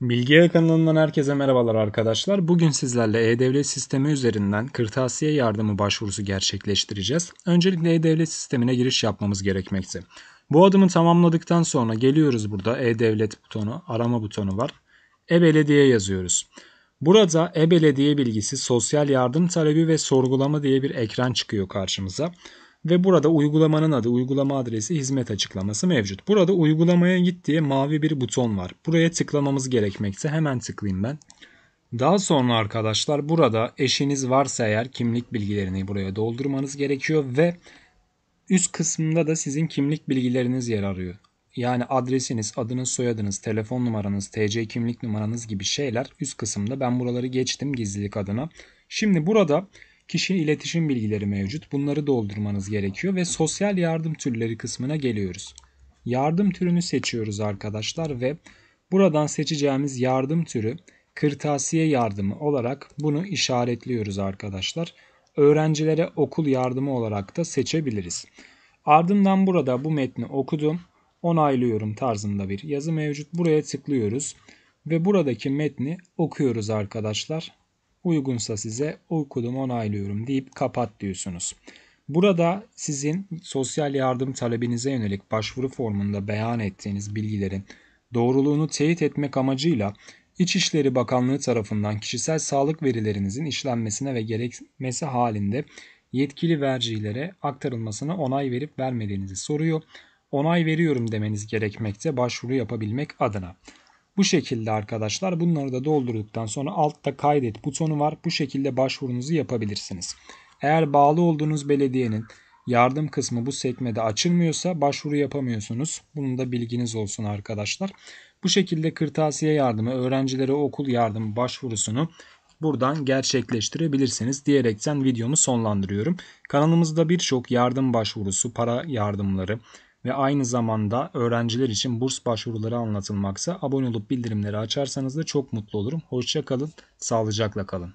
Bilgi kanalından herkese merhabalar arkadaşlar. Bugün sizlerle E-Devlet sistemi üzerinden kırtasiye yardımı başvurusu gerçekleştireceğiz. Öncelikle E-Devlet sistemine giriş yapmamız gerekmekte. Bu adımı tamamladıktan sonra geliyoruz burada E-Devlet butonu, arama butonu var. E-Belediye yazıyoruz. Burada e-belediye bilgisi, sosyal yardım talebi ve sorgulama diye bir ekran çıkıyor karşımıza ve burada uygulamanın adı, uygulama adresi, hizmet açıklaması mevcut. Burada uygulamaya git diye mavi bir buton var. Buraya tıklamamız gerekmekte. Hemen tıklayayım ben. Daha sonra arkadaşlar burada eşiniz varsa eğer kimlik bilgilerini buraya doldurmanız gerekiyor ve üst kısmında da sizin kimlik bilgileriniz yer arıyor. Yani adresiniz, adınız, soyadınız, telefon numaranız, TC kimlik numaranız gibi şeyler üst kısımda. Ben buraları geçtim gizlilik adına. Şimdi burada kişi iletişim bilgileri mevcut. Bunları doldurmanız gerekiyor ve sosyal yardım türleri kısmına geliyoruz. Yardım türünü seçiyoruz arkadaşlar ve buradan seçeceğimiz yardım türü kırtasiye yardımı olarak bunu işaretliyoruz arkadaşlar. Öğrencilere okul yardımı olarak da seçebiliriz. Ardından burada bu metni okudum, onaylıyorum tarzında bir yazı mevcut. Buraya tıklıyoruz ve buradaki metni okuyoruz arkadaşlar uygunsa size okudum onaylıyorum deyip kapat diyorsunuz. Burada sizin sosyal yardım talebinize yönelik başvuru formunda beyan ettiğiniz bilgilerin doğruluğunu teyit etmek amacıyla İçişleri Bakanlığı tarafından kişisel sağlık verilerinizin işlenmesine ve gerekmesi halinde yetkili vericilere aktarılmasına onay verip vermediğinizi soruyor. Onay veriyorum demeniz gerekmekte başvuru yapabilmek adına. Bu şekilde arkadaşlar bunları da doldurduktan sonra altta kaydet butonu var. Bu şekilde başvurunuzu yapabilirsiniz. Eğer bağlı olduğunuz belediyenin yardım kısmı bu sekmede açılmıyorsa başvuru yapamıyorsunuz. Bunun da bilginiz olsun arkadaşlar. Bu şekilde kırtasiye yardımı, öğrencilere okul yardımı başvurusunu buradan gerçekleştirebilirsiniz diyerekten videomu sonlandırıyorum. Kanalımızda birçok yardım başvurusu, para yardımları, ve aynı zamanda öğrenciler için burs başvuruları anlatılmaksa abone olup bildirimleri açarsanız da çok mutlu olurum. Hoşça kalın, sağlıcakla kalın.